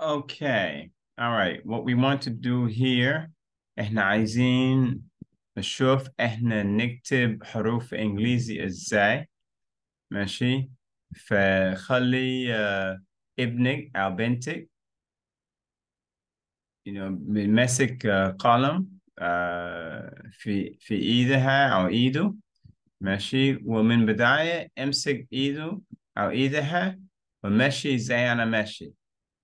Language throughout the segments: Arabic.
Okay. All right. What we want to do here احنا عايزين نشوف احنا نكتب حروف انجليزي ازاي ماشي فخلي uh, ابنك او بنتك you know, بمسك آه، قلم uh, في في ايدها او ايده ماشي ومن بداية امسك ايده او ايدها ومشي زي انا ماشي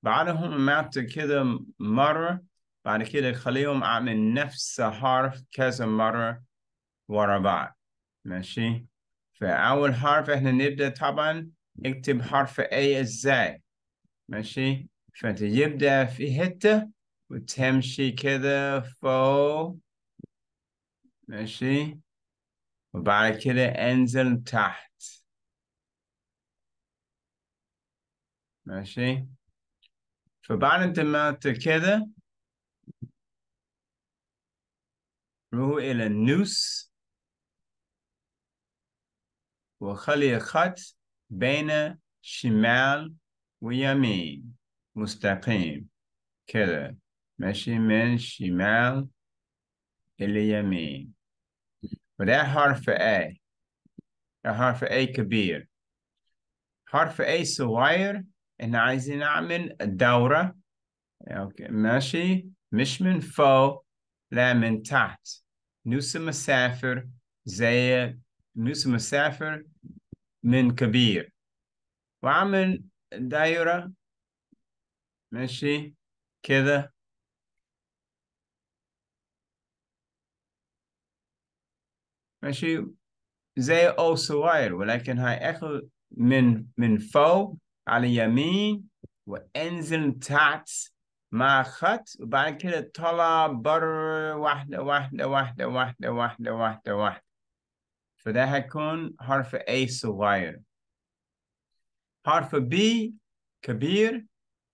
بعدهم مات كده مرة بعد كده خليهم أعمل نفس حرف كذا مرة ورا بعض ماشي فأول حرف إحنا نبدأ طبعا اكتب حرف أي إزاي ماشي فأنت يبدأ في حتة وتمشي كده فوق ماشي وبعد كده انزل تحت ماشي فبعد انت معناته كده روحوا إلى النوس وخلي خط بين شمال ويمين مستقيم كده ماشي من شمال إلى يمين وده حرف A ده حرف A كبير حرف A صغير احنا عايزين نعمل الدورة أوكي ماشي مش من فوق لا من تحت نوصل مسافر زي نوصل مسافر من كبير وعمل دايرة ماشي كذا ماشي زي أو صغير ولكن هاي أخذ من من فوق على اليمين وانزل تحت مع خط وبعد كده طلع بر واحدة واحدة واحدة واحدة واحدة واحدة واحدة فده هيكون حرف A صغير حرف B كبير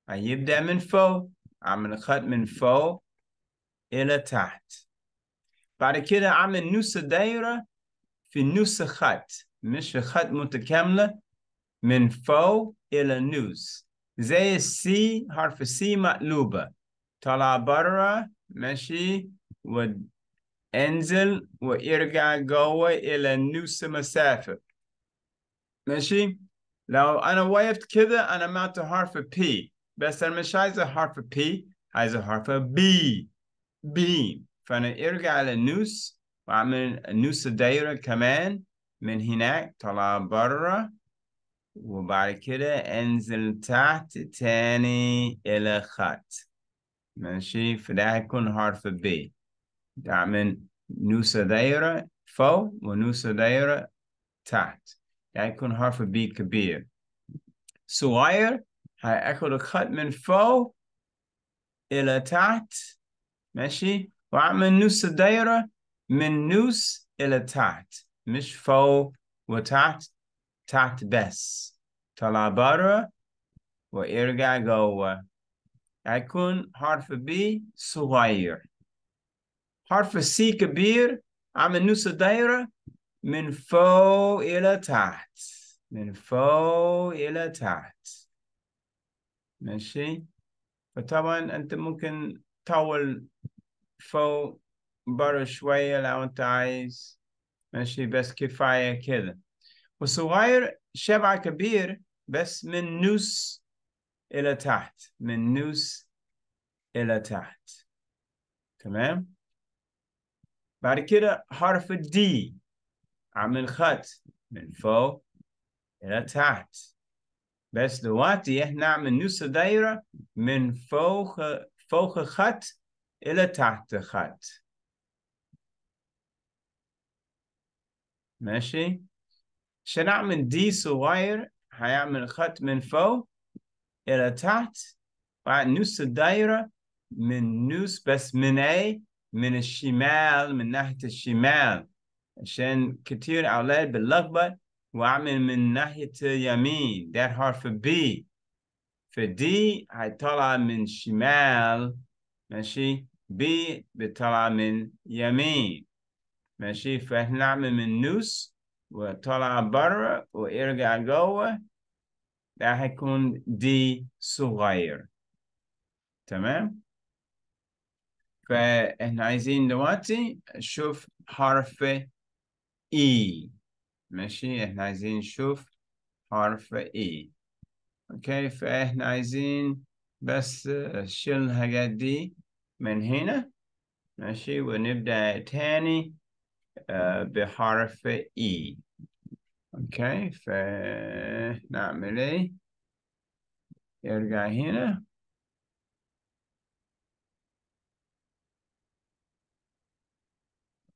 هيبدأ من فوق عمل خط من فوق إلى تحت بعد كده عمل نص دايرة في نص خط مش خط متكاملة من فو إلى نوز زي السي حرف سي مقلوبة طلع برا ماشي وانزل ويرجع جوه إلى نص مسافة ماشي لو أنا وقفت كده أنا معت حرف بي بس أنا مش عايز حرف بي عايز حرف بي بي فأنا ارجع نوس وأعمل نوس دايرة كمان من هناك طلع بره وبعد كده انزل تحت تاني إلى خط ماشي فده هيكون حرف ب تعمل نوسة دايرة فوق ونوسة دايرة تحت ده هيكون حرف ب كبير صغير هياخد الخط من فوق إلى تحت ماشي وأعمل نوسة دايرة من نوس إلى تحت مش فوق وتحت تحت بس طلع برا وارجع جوه هيكون حرف B صغير حرف C كبير عامل نص دايرة من فوق إلى تحت من فوق إلى تحت ماشي فطبعا أنت ممكن تطول فوق برا شوية لو أنت عايز ماشي بس كفاية كده وصغير شبع كبير بس من نوس إلى تحت من نوس إلى تحت تمام بعد كده حرف دي عمل خط من فوق إلى تحت بس دلوقتي احنا عمل نوس دايرة من فوق فوق خط إلى تحت خط ماشي عشان اعمل دي صغير هيعمل خط من فوق الى تحت بعد نص الدايرة من نص بس من اي من الشمال من ناحية الشمال عشان كتير أولاد بلخبط وأعمل من ناحية اليمين ده حرف B في فدي هيطلع من شمال ماشي B بيطلع من يمين ماشي فهنعمل من نص وطلع برا وارجع جوه ده هيكون دي صغير تمام فاحنا عايزين دلوقتي نشوف حرف اي ماشي احنا عايزين نشوف حرف اي اوكي فاحنا عايزين بس نشيل الحاجات دي من هنا ماشي ونبدأ تاني آه، بحرف E اوكي فنعمل ايه يرجع هنا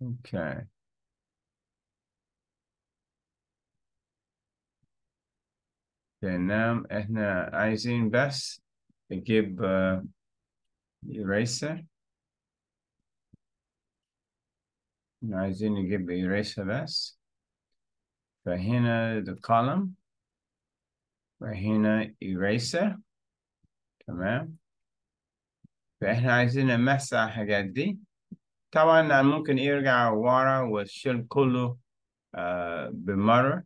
اوكي تمام احنا عايزين بس نجيب uh, eraser عايزين نجيب eraser بس فهنا the column وهنا eraser تمام فاحنا عايزين نمسح الحاجات دي طبعا ممكن يرجع ورا والشيل كله آه، بمرة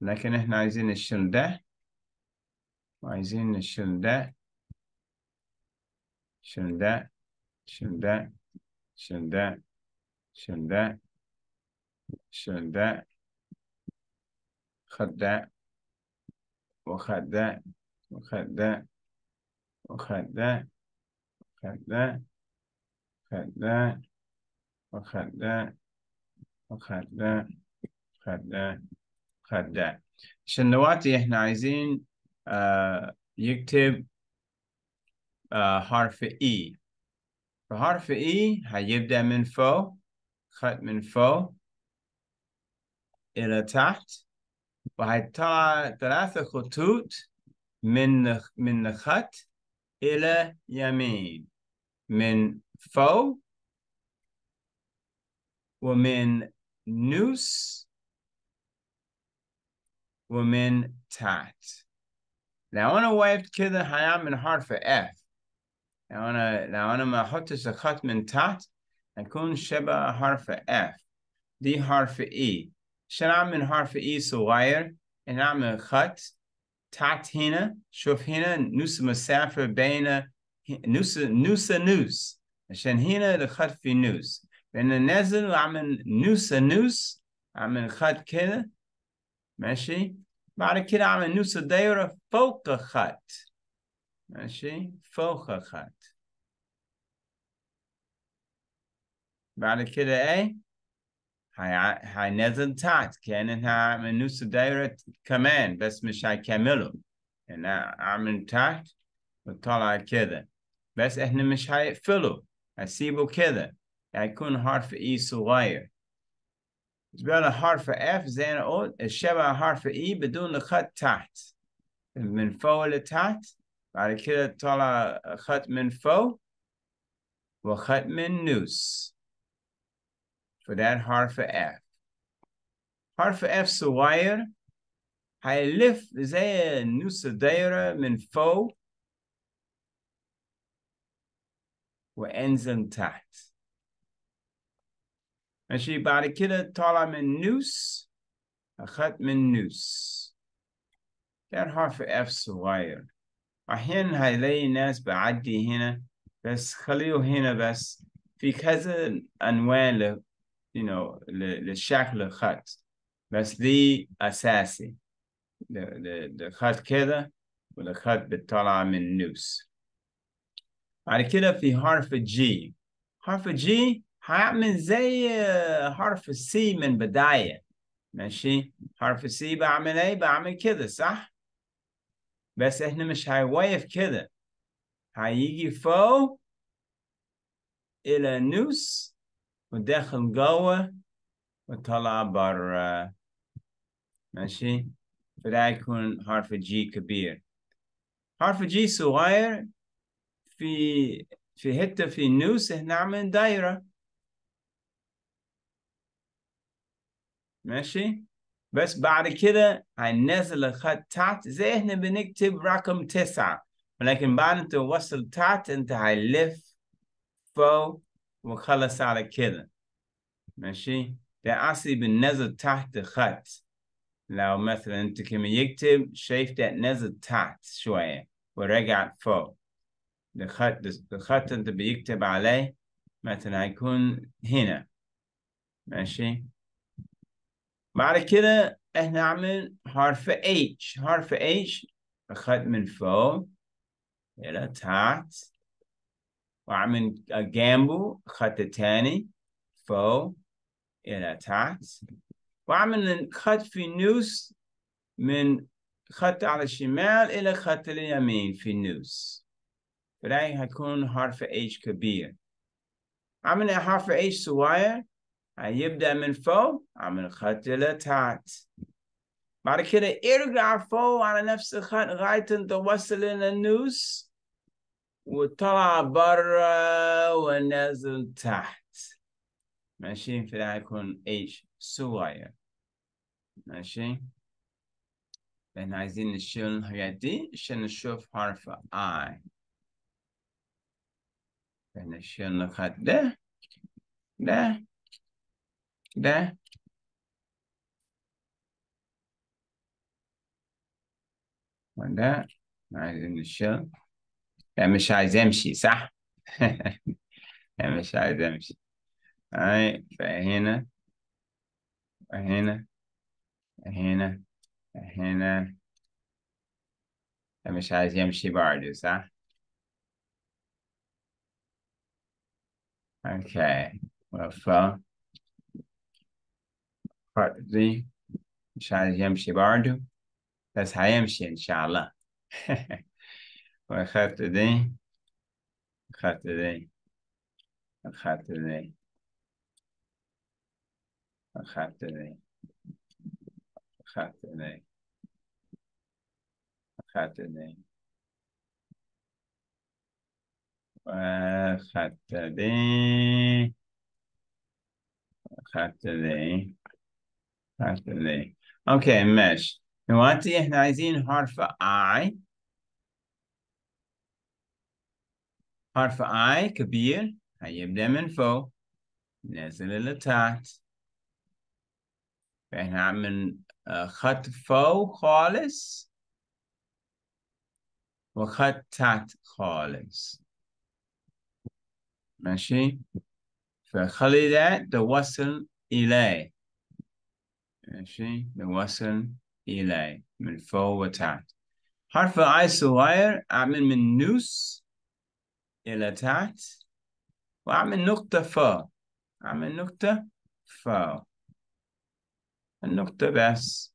لكن احنا عايزين الشيل ده وعايزين الشيل ده الشيل ده الشيل ده الشيل ده شنداء شنداء خداء وخداء وخداء وخداء وخداء خداء وخداء وخداء خداء خداء شنواتي احنا عايزين آه يكتب آه حرف اي e. فحرف اي e هيبدأ من فوق خط من فوق إلى تحت وهتطلع ثلاثة خطوط من من الخط إلى يمين من فوق ومن نوس ومن تحت لو أنا وقفت كده هيعمل حرف F لو أنا لو أنا ما أحطش الخط من تحت هيكون شبه حرف F دي حرف E عشان من حرف E صغير يعني نعمل خط تحت هنا شوف هنا نص مسافة بين نص نص نص عشان هنا الخط في نص فأنا نازل وأعمل نص نص أعمل خط كده ماشي بعد كده أعمل نص دايرة فوق الخط ماشي فوق الخط بعد كده ايه هينزل تحت كأنها من نص دايرة كمان بس مش هيكمله أنا يعني أعمل تحت وطلع كده بس إحنا مش هيقفله هسيبه كده هيكون حرف إي e صغير بالنسبة حرف اف زي انا قلت الشبه حرف إي e بدون خط تحت من فوق لتحت بعد كده طلع خط من فوق وخط من نوس فده حرف F حرف F صغير هيلف زي نص دايرة من فوق وانزل تحت ماشي بعد كده طالع من نوس أخذت من نوس ده حرف F صغير أحيانا هيلاقي ناس بعدي هنا بس خليه هنا بس في كذا أنواع you know للشكل الخط بس دي أساسي الخط كده والخط بتطلع من نوس بعد كده في حرف جي حرف جي هعمل زي حرف سي من بداية ماشي حرف سي بعمل ايه بعمل كده صح بس احنا مش هيوقف كده هيجي فوق إلى نوس وداخل جوه وطلع برا ماشي فده يكون حرف جي كبير حرف جي صغير في في حتة في النوس هنعمل دايرة ماشي بس بعد كده هننزل الخط تحت زي احنا بنكتب رقم تسعة ولكن بعد انت وصل تحت انت هيلف فوق وخلص على كده ماشي ده أصلي بالنزل تحت خط لو مثلا انت كما يكتب شايف ده نزل تحت شوية ورجع فوق الخط الخط انت بيكتب عليه مثلا هيكون هنا ماشي بعد كده احنا نعمل حرف H حرف H الخط من فوق إلى تحت وعمل جامبو خط تاني فو إلى تحت وعمل خط في نوس من خط على الشمال إلى خط اليمين في نوس فلاي هكون حرف H كبير عمل حرف H صغير هيبدأ من فو عمل خط إلى تحت بعد كده ارجع فو على نفس الخط لغاية توصل إلى نوس وطلع بره ونزل تحت ماشي فده هيكون ايش صغير ماشي احنا عايزين نشيل الحاجات دي عشان نشوف حرف I نشيل الخط ده ده ده وده عايزين نشيل يعني مش عايز امشي صح يعني مش عايز امشي اي فهنا هنا هنا هنا يعني مش عايز يمشي برضه صح اوكي وفا دي مش عايز يمشي برضه بس هيمشي ان شاء الله وأخذت إيديه أخذت إيديه أخذت إيديه أخذت إيديه أخذت إيديه أخذت إيديه وأخذت إيديه أخذت إيديه أخذت إيديه أوكي ماشي دلوقتي إحنا عايزين حرف I حرف I كبير هيبدأ من فوق نازل لتحت فإحنا عامل آه، خط فوق خالص وخط تحت خالص ماشي فخلي ده توصل إلي ماشي توصل إلي من فوق وتحت حرف I صغير أعمل من نوس إلى تحت وأعمل نقطة فا أعمل نقطة فا النقطة بس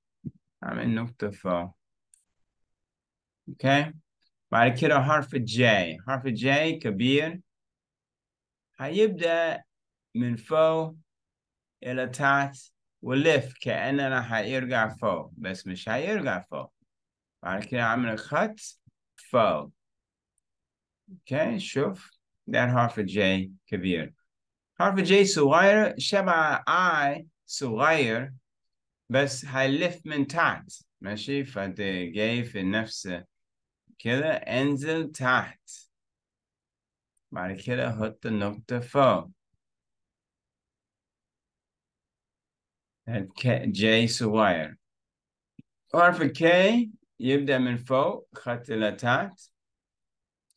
أعمل نقطة فا أوكي بعد كده حرف الجاي حرف الجاي كبير هيبدأ من فوق إلى تحت ولف كأننا هيرجع فوق بس مش هيرجع فوق بعد كده أعمل خط فوق اوكي شوف ده حرف الجي كبير حرف الجي صغير شبه اي صغير بس هيلف من تحت ماشي فانت جاي في نفس كده انزل تحت بعد كده حط النقطة فوق جي طيب، صغير حرف الكي يبدأ من فوق خط لتحت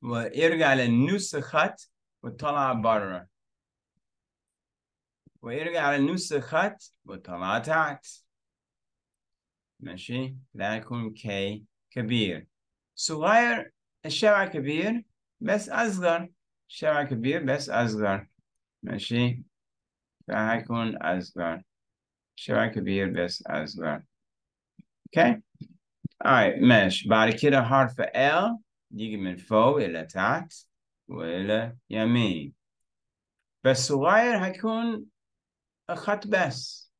ويرجع للنسخات وطلع بره ويرجع للنسخات وطلع تحت ماشي لا يكون كي كبير صغير الشارع كبير بس أصغر الشارع كبير بس أصغر ماشي فهيكون أصغر الشارع كبير بس أصغر اوكي okay. right, ماشي بعد كده حرف L يجي من فوق إلى تحت وإلى يمين بس صغير هيكون خط بس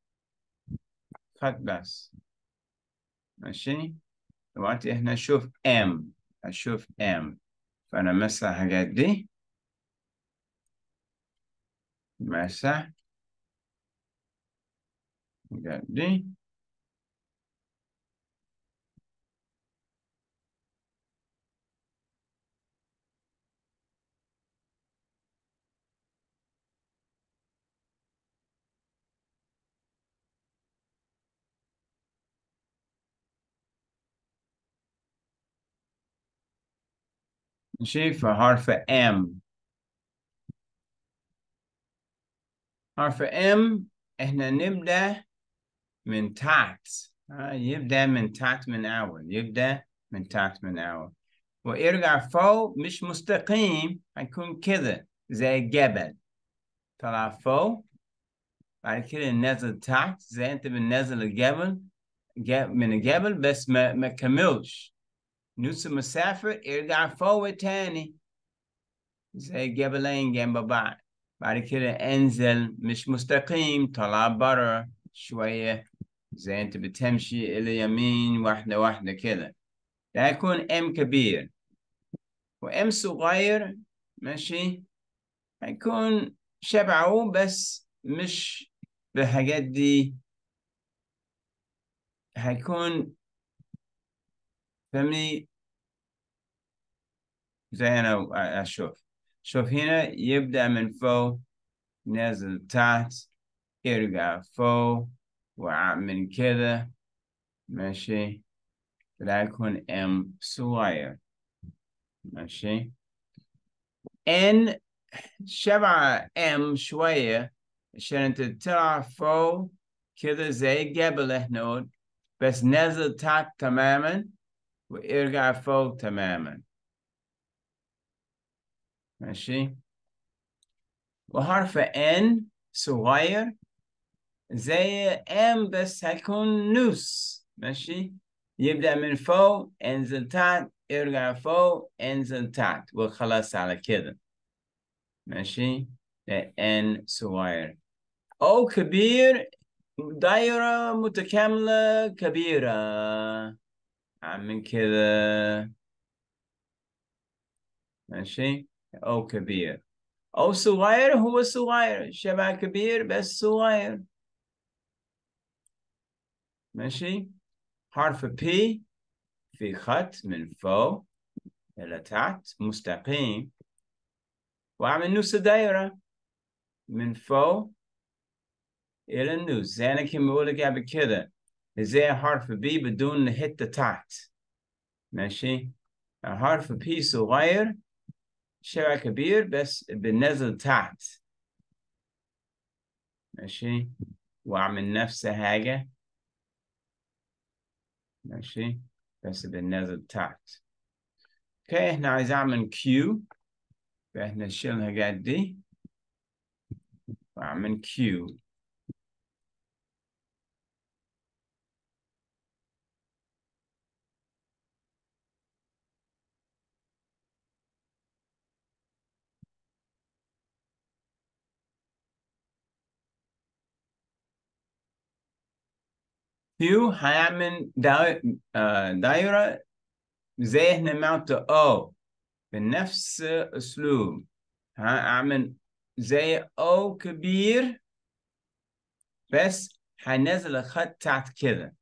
خط بس ماشي دلوقتي احنا نشوف M أشوف M فأنا مسح الحاجات دي مسح الحاجات دي ماشي فحرف M حرف M احنا نبدأ من تحت آه، يبدأ من تحت من أول يبدأ من تحت من أول ويرجع فوق مش مستقيم هيكون كذا زي جبل طلع فوق بعد كده نزل تحت زي انت بنزل الجبل من الجبل بس ما ما كملش نص مسافر ارجع فوق تاني زي جبلين جنب بعض بعد كده انزل مش مستقيم طلع برا شوية زي انت بتمشي الى يمين واحدة واحدة كده ده يكون ام كبير وام صغير ماشي هيكون شبعه بس مش بالحاجات دي هيكون فهمني زي انا اشوف شوف هنا يبدأ من فو نازل تحت يرجع فوق ومن كذا ماشي لا يكون ام صغير ماشي ان شبع ام شوية عشان انت تطلع فوق كذا زي قبل نود بس نزل تحت تماما وارجع فوق تماما ماشي وحرف N صغير زي M بس هيكون نوس ماشي يبدأ من فوق انزل تحت ارجع فوق انزل تحت وخلاص على كده ماشي N صغير او كبير دايرة متكاملة كبيرة من كذا ماشي أو كبير أو صغير هو صغير شبه كبير بس صغير ماشي حرف P في خط من فوق إلى تحت مستقيم وأعمل نص دايرة من فوق إلى النص زي يعني أنا كان بقول لك قبل يعني كده زي حرف بي بدون حتة تحت ماشي حرف بي صغير شبه كبير بس بننزل تحت ماشي وأعمل نفس حاجة ماشي بس بننزل تحت اوكي احنا عايز اعمل كيو فاحنا شيلنا الحاجات إيه؟ دي واعمل كيو هيو هيعمل دايرة زي هنا معناته او بنفس اسلوب هعمل زي او كبير بس هنزل الخط تحت كده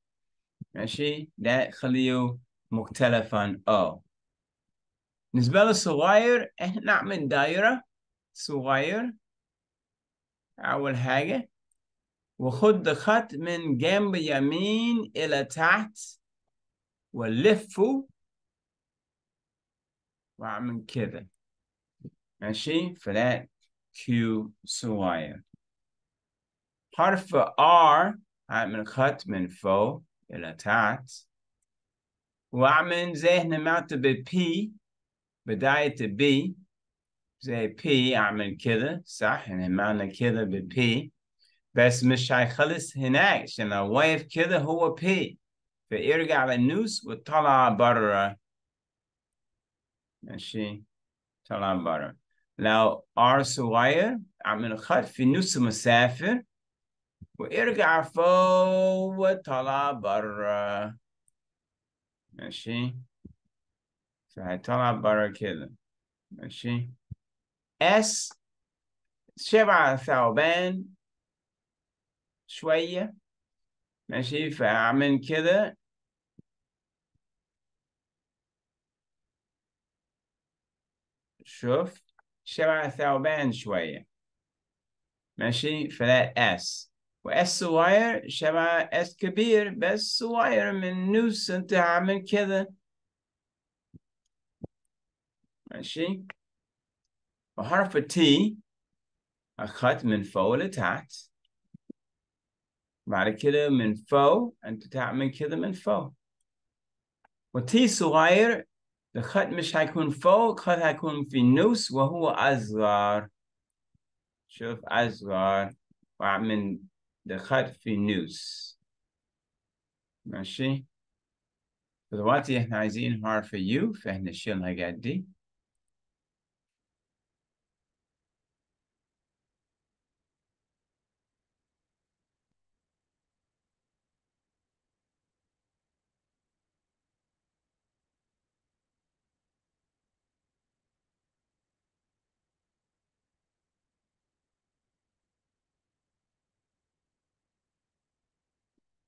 ماشي ده خليه مختلف عن او بالنسبة للصغير احنا نعمل دايرة صغير اول حاجة وخد خط من جنب يمين إلى تحت ولفه وأعمل كده ماشي فلاقي Q صغير حرف R هعمل خط من فوق إلى تحت وأعمل زي هنا ب P بداية B زي P أعمل كذا صح هنا يعني معنى كذا ب P بس مش هيخلص هناك عشان لو واقف كده هو بي فيرجع للنوس وطلع بره ماشي طلع بره لو ار صغير اعمل خط في نوس مسافر وارجع فوق وطلع بره ماشي فهيطلع بره كده ماشي اس شبع ثعبان شوية ماشي فأعمل كده شوف شبع ثعبان شوية ماشي فلا اس واس صغير شبع اس كبير بس صغير من نوس انت هعمل كده ماشي وحرف تي أخذت من فوق لتحت بعد كده من فو انت تعمل كده من فوق وتي صغير الخط مش هيكون فو الخط هيكون في نوس وهو أصغر شوف أصغر وأعمل الخط في نوس ماشي دلوقتي احنا عايزين حرف يو فاحنا شيلنا قد دي إيه؟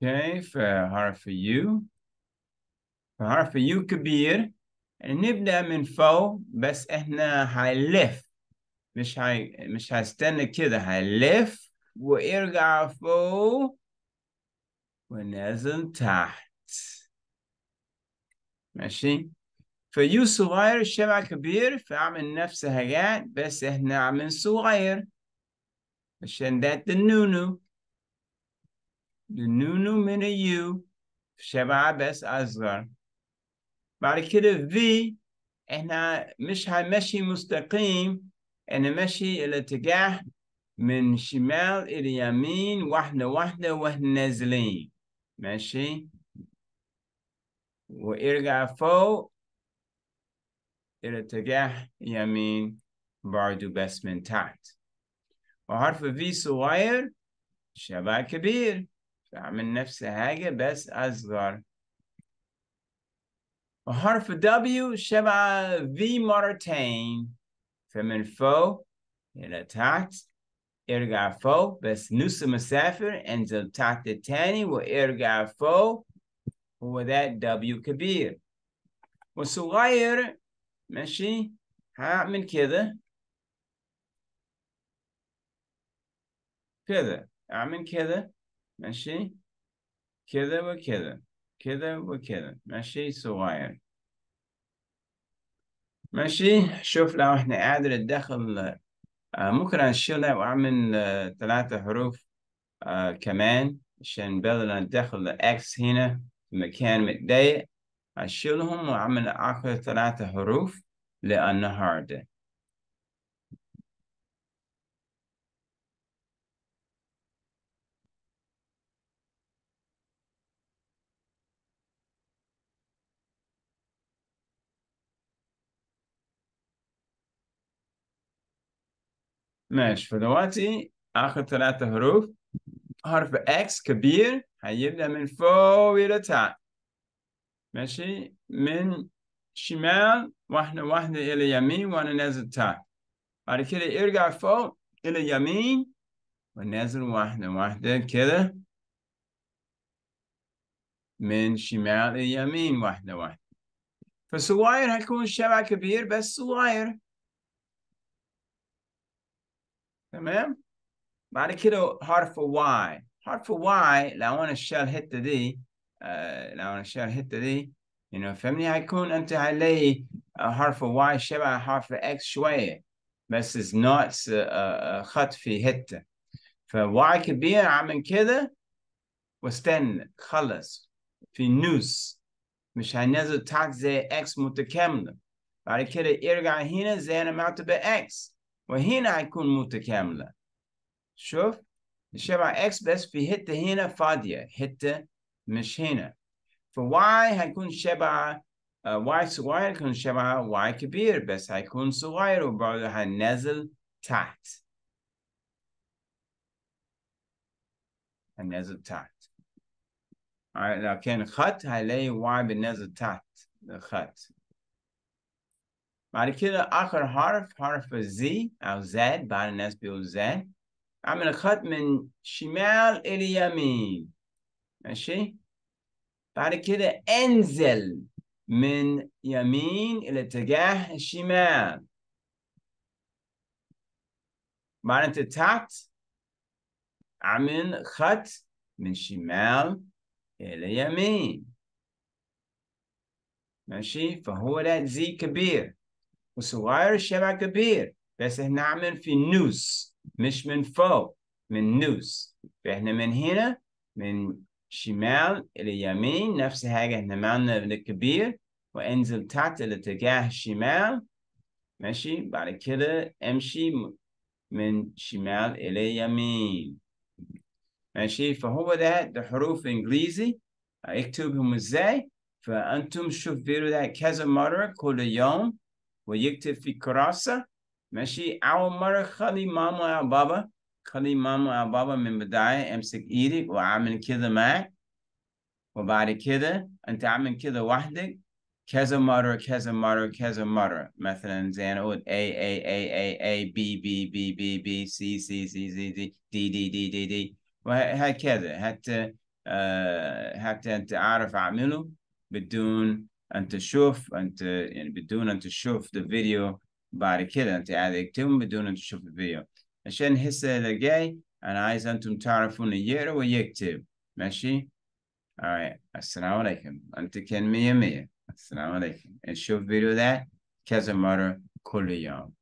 اوكي فحرف يو فحرف يو كبير نبدأ من فوق بس احنا هنلف مش هاي مش هستنى كده هنلف ويرجع فوق ونزل تحت ماشي فيو صغير الشبع كبير فعمل نفس حاجات بس احنا عمل صغير عشان ده النونو نونو من يو شبع بس أصغر بعد كده في احنا مش هنمشي مستقيم انا ماشي الاتجاه من شمال إلى يمين واحدة واحدة واحنا نازلين ماشي وارجع فوق إلى اتجاه يمين برضو بس من تحت وحرف في صغير شبع كبير فأعمل نفس حاجة بس أصغر وحرف W شبع V مرتين فمن فوق إلى تحت ارجع فوق بس نص مسافر انزل تحت التاني وارجع فوق هو ده W كبير وصغير ماشي هعمل كده كده اعمل كده ماشي كذا وكذا كذا وكذا ماشي صغير ماشي شوف لو احنا قادر اتدخل آه، ممكن اشيلها واعمل ثلاثة آه، حروف آه، كمان عشان بدل ادخل اكس هنا في مكان متضايق اشيلهم واعمل اخر ثلاثة حروف للنهارده ماشي فدلوقتي آخر ثلاثة حروف حرف اكس كبير هيبدأ من فوق إلى تحت ماشي من شمال واحدة واحدة إلى يمين وأنا نازل تحت بعد كده ارجع فوق إلى يمين ونازل واحدة واحدة كده من شمال إلى يمين واحدة واحدة فصغير هيكون شبع كبير بس صغير تمام بعد كده حرف Y حرف Y لو انا شال الحته دي آه، لو انا شال الحته دي you know فاهمني هيكون انت هتلاقي آه، حرف Y شبه حرف X شويه بس it's not آه، خط في حته ف كبير عامل كده واستنى خلص في نوس مش هينزل تحت زي X متكامله بعد كده ارجع هنا زي انا معتبر X وهنا حيكون متكاملة شوف الشبع X بس في حتة هنا فاضية حتة مش هنا فواي هيكون شبع واي آه، صغير يكون شبع واي كبير بس هيكون صغير وبرضه هننزل تحت هننزل تحت لكن خط هيلاقي واي بنزل تحت الخط بعد كده آخر حرف حرف Z أو Z بعد الناس بيقول Z أعمل خط من شمال إلى يمين ماشي بعد كده أنزل من يمين إلى اتجاه الشمال أنت تحت عمل خط من شمال إلى يمين ماشي فهو ده زي كبير وصغير شبه كبير بس احنا عاملين في نوس مش من فوق من نوس فاحنا من هنا من شمال إلى يمين نفس حاجة احنا معنا الكبير وانزل تحت الاتجاه الشمال ماشي بعد كده امشي من شمال إلى يمين ماشي فهو ده ده حروف إنجليزي اكتبهم ازاي فأنتم شوف فيديو ده كذا مرة كل يوم ويكتب في كراسة ماشي أول مرة خلي ماما يا بابا خلي ماما يا بابا من بداية أمسك إيدك وأعمل كده معك وبعد كده أنت عمل كده وحدك كذا مرة كذا مرة كذا مرة مثلا زي أنا أقول A A A A A B B B B B C C C C D D D D D D وهكذا حتى آه، حتى أنت عارف أعمله بدون انت تشوف انت يعني بدون انت تشوف الفيديو بعد كده انت قاعد تكتبهم بدون انت تشوف الفيديو عشان هسه لقاي انا عايز انتم تعرفون يقرا ويكتب ماشي alright السلام عليكم انت كان مية مية السلام عليكم نشوف فيديو ده كذا مرة كل يوم